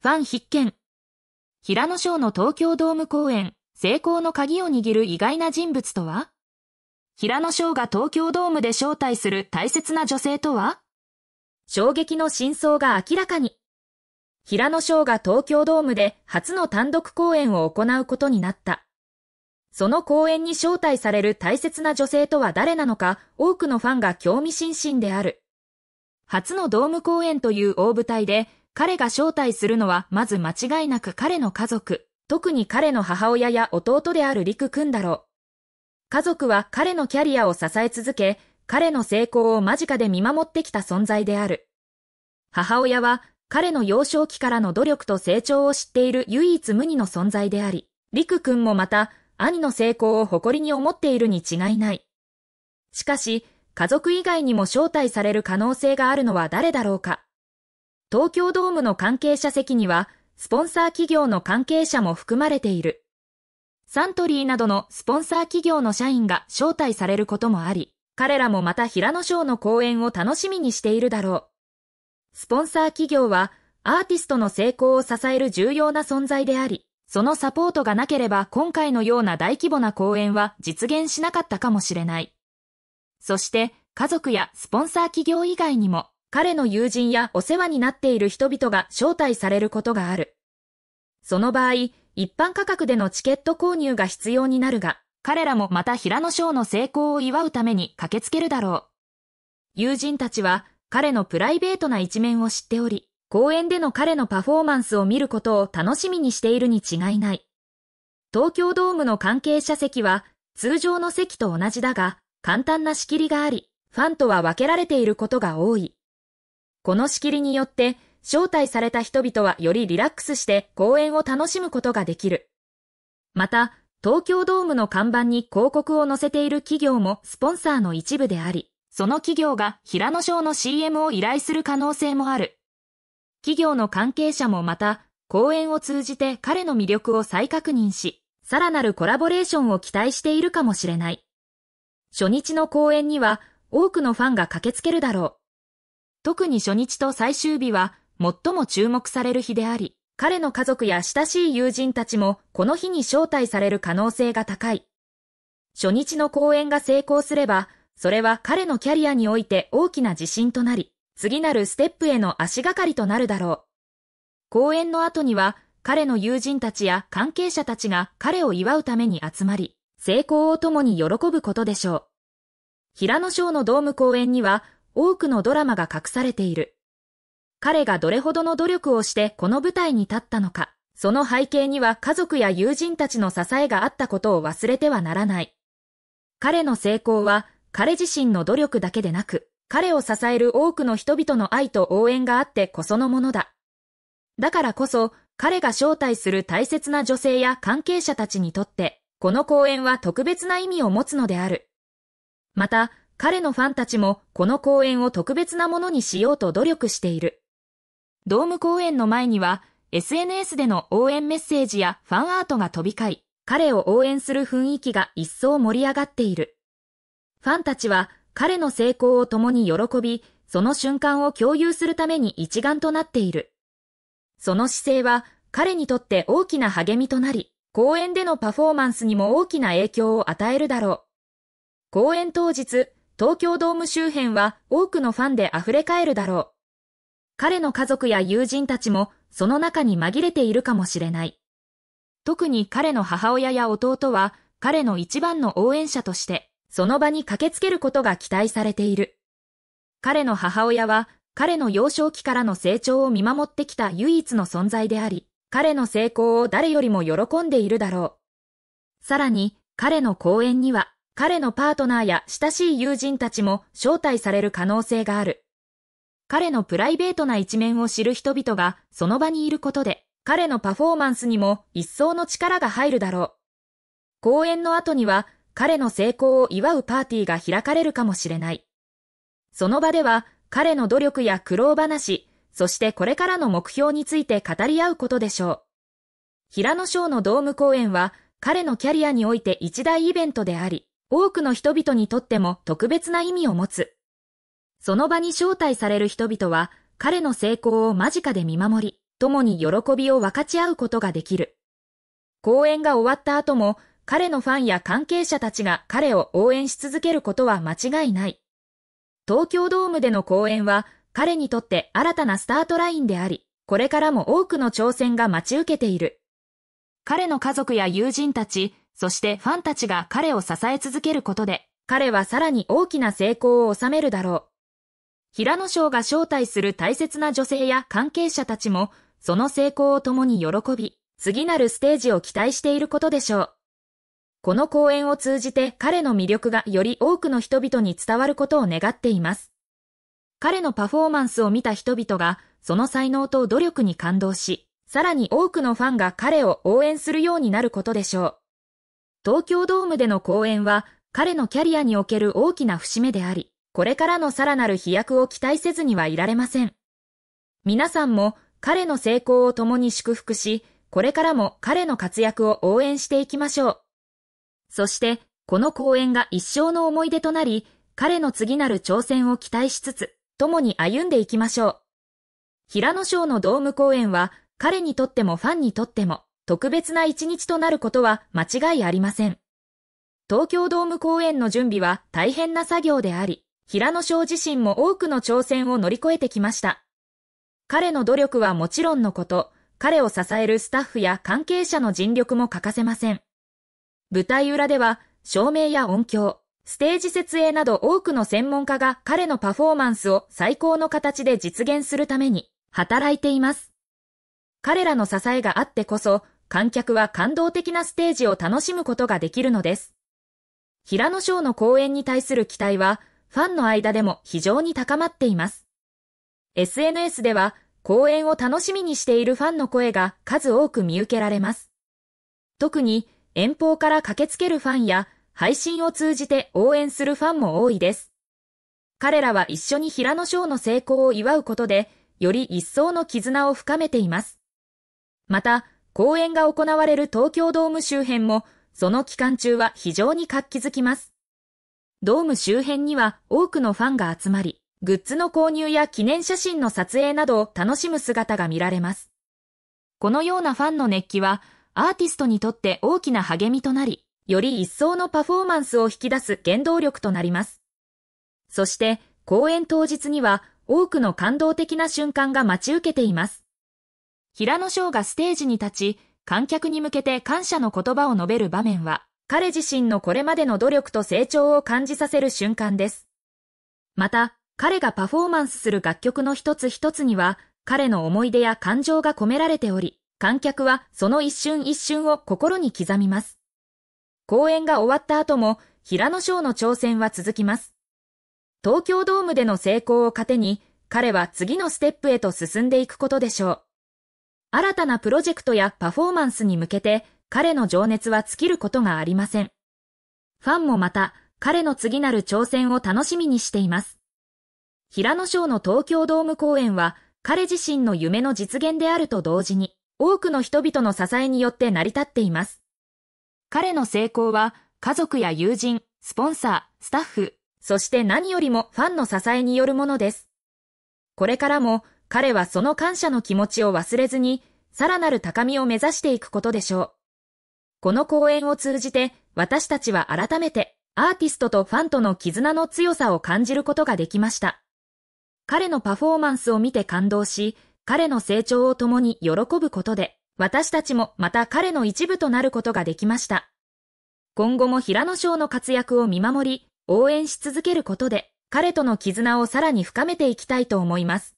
ファン必見。平野翔の東京ドーム公演、成功の鍵を握る意外な人物とは平野翔が東京ドームで招待する大切な女性とは衝撃の真相が明らかに。平野翔が東京ドームで初の単独公演を行うことになった。その公演に招待される大切な女性とは誰なのか、多くのファンが興味津々である。初のドーム公演という大舞台で、彼が招待するのは、まず間違いなく彼の家族、特に彼の母親や弟である陸くんだろう。家族は彼のキャリアを支え続け、彼の成功を間近で見守ってきた存在である。母親は彼の幼少期からの努力と成長を知っている唯一無二の存在であり、陸くんもまた兄の成功を誇りに思っているに違いない。しかし、家族以外にも招待される可能性があるのは誰だろうか。東京ドームの関係者席には、スポンサー企業の関係者も含まれている。サントリーなどのスポンサー企業の社員が招待されることもあり、彼らもまた平野賞の公演を楽しみにしているだろう。スポンサー企業は、アーティストの成功を支える重要な存在であり、そのサポートがなければ今回のような大規模な公演は実現しなかったかもしれない。そして、家族やスポンサー企業以外にも、彼の友人やお世話になっている人々が招待されることがある。その場合、一般価格でのチケット購入が必要になるが、彼らもまた平野賞の成功を祝うために駆けつけるだろう。友人たちは彼のプライベートな一面を知っており、公演での彼のパフォーマンスを見ることを楽しみにしているに違いない。東京ドームの関係者席は通常の席と同じだが、簡単な仕切りがあり、ファンとは分けられていることが多い。この仕切りによって、招待された人々はよりリラックスして公演を楽しむことができる。また、東京ドームの看板に広告を載せている企業もスポンサーの一部であり、その企業が平野賞の CM を依頼する可能性もある。企業の関係者もまた、講演を通じて彼の魅力を再確認し、さらなるコラボレーションを期待しているかもしれない。初日の公演には多くのファンが駆けつけるだろう。特に初日と最終日は最も注目される日であり、彼の家族や親しい友人たちもこの日に招待される可能性が高い。初日の公演が成功すれば、それは彼のキャリアにおいて大きな自信となり、次なるステップへの足がかりとなるだろう。公演の後には、彼の友人たちや関係者たちが彼を祝うために集まり、成功を共に喜ぶことでしょう。平野賞のドーム公演には、多くのドラマが隠されている。彼がどれほどの努力をしてこの舞台に立ったのか、その背景には家族や友人たちの支えがあったことを忘れてはならない。彼の成功は彼自身の努力だけでなく、彼を支える多くの人々の愛と応援があってこそのものだ。だからこそ、彼が招待する大切な女性や関係者たちにとって、この公演は特別な意味を持つのである。また、彼のファンたちもこの公演を特別なものにしようと努力している。ドーム公演の前には SNS での応援メッセージやファンアートが飛び交い、彼を応援する雰囲気が一層盛り上がっている。ファンたちは彼の成功を共に喜び、その瞬間を共有するために一丸となっている。その姿勢は彼にとって大きな励みとなり、公演でのパフォーマンスにも大きな影響を与えるだろう。公演当日、東京ドーム周辺は多くのファンで溢れかえるだろう。彼の家族や友人たちもその中に紛れているかもしれない。特に彼の母親や弟は彼の一番の応援者としてその場に駆けつけることが期待されている。彼の母親は彼の幼少期からの成長を見守ってきた唯一の存在であり、彼の成功を誰よりも喜んでいるだろう。さらに彼の講演には彼のパートナーや親しい友人たちも招待される可能性がある。彼のプライベートな一面を知る人々がその場にいることで、彼のパフォーマンスにも一層の力が入るだろう。公演の後には彼の成功を祝うパーティーが開かれるかもしれない。その場では彼の努力や苦労話、そしてこれからの目標について語り合うことでしょう。平野賞のドーム公演は彼のキャリアにおいて一大イベントであり、多くの人々にとっても特別な意味を持つ。その場に招待される人々は、彼の成功を間近で見守り、共に喜びを分かち合うことができる。公演が終わった後も、彼のファンや関係者たちが彼を応援し続けることは間違いない。東京ドームでの公演は、彼にとって新たなスタートラインであり、これからも多くの挑戦が待ち受けている。彼の家族や友人たち、そしてファンたちが彼を支え続けることで、彼はさらに大きな成功を収めるだろう。平野翔が招待する大切な女性や関係者たちも、その成功を共に喜び、次なるステージを期待していることでしょう。この講演を通じて彼の魅力がより多くの人々に伝わることを願っています。彼のパフォーマンスを見た人々が、その才能と努力に感動し、さらに多くのファンが彼を応援するようになることでしょう。東京ドームでの公演は彼のキャリアにおける大きな節目であり、これからのさらなる飛躍を期待せずにはいられません。皆さんも彼の成功を共に祝福し、これからも彼の活躍を応援していきましょう。そして、この公演が一生の思い出となり、彼の次なる挑戦を期待しつつ、共に歩んでいきましょう。平野賞のドーム公演は、彼にとってもファンにとっても、特別な一日となることは間違いありません。東京ドーム公演の準備は大変な作業であり、平野翔自身も多くの挑戦を乗り越えてきました。彼の努力はもちろんのこと、彼を支えるスタッフや関係者の尽力も欠かせません。舞台裏では、照明や音響、ステージ設営など多くの専門家が彼のパフォーマンスを最高の形で実現するために働いています。彼らの支えがあってこそ、観客は感動的なステージを楽しむことができるのです。平野翔の公演に対する期待は、ファンの間でも非常に高まっています。SNS では、公演を楽しみにしているファンの声が数多く見受けられます。特に、遠方から駆けつけるファンや、配信を通じて応援するファンも多いです。彼らは一緒に平野翔の成功を祝うことで、より一層の絆を深めています。また、公演が行われる東京ドーム周辺も、その期間中は非常に活気づきます。ドーム周辺には多くのファンが集まり、グッズの購入や記念写真の撮影などを楽しむ姿が見られます。このようなファンの熱気は、アーティストにとって大きな励みとなり、より一層のパフォーマンスを引き出す原動力となります。そして、公演当日には多くの感動的な瞬間が待ち受けています。平野翔がステージに立ち、観客に向けて感謝の言葉を述べる場面は、彼自身のこれまでの努力と成長を感じさせる瞬間です。また、彼がパフォーマンスする楽曲の一つ一つには、彼の思い出や感情が込められており、観客はその一瞬一瞬を心に刻みます。公演が終わった後も、平野翔の挑戦は続きます。東京ドームでの成功を糧に、彼は次のステップへと進んでいくことでしょう。新たなプロジェクトやパフォーマンスに向けて彼の情熱は尽きることがありません。ファンもまた彼の次なる挑戦を楽しみにしています。平野賞の東京ドーム公演は彼自身の夢の実現であると同時に多くの人々の支えによって成り立っています。彼の成功は家族や友人、スポンサー、スタッフ、そして何よりもファンの支えによるものです。これからも彼はその感謝の気持ちを忘れずに、さらなる高みを目指していくことでしょう。この講演を通じて、私たちは改めて、アーティストとファンとの絆の強さを感じることができました。彼のパフォーマンスを見て感動し、彼の成長を共に喜ぶことで、私たちもまた彼の一部となることができました。今後も平野翔の活躍を見守り、応援し続けることで、彼との絆をさらに深めていきたいと思います。